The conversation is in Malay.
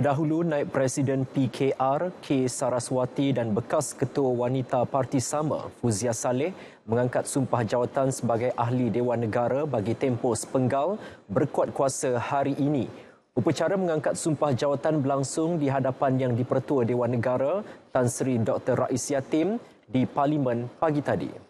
Terdahulu, naib Presiden PKR, K. Saraswati dan bekas Ketua Wanita Parti Sama, Fuzia Saleh, mengangkat sumpah jawatan sebagai Ahli Dewan Negara bagi tempoh sepenggal berkuat kuasa hari ini. Upacara mengangkat sumpah jawatan berlangsung di hadapan Yang dipertua Dewan Negara, Tan Sri Dr. Rais Yatim, di Parlimen pagi tadi.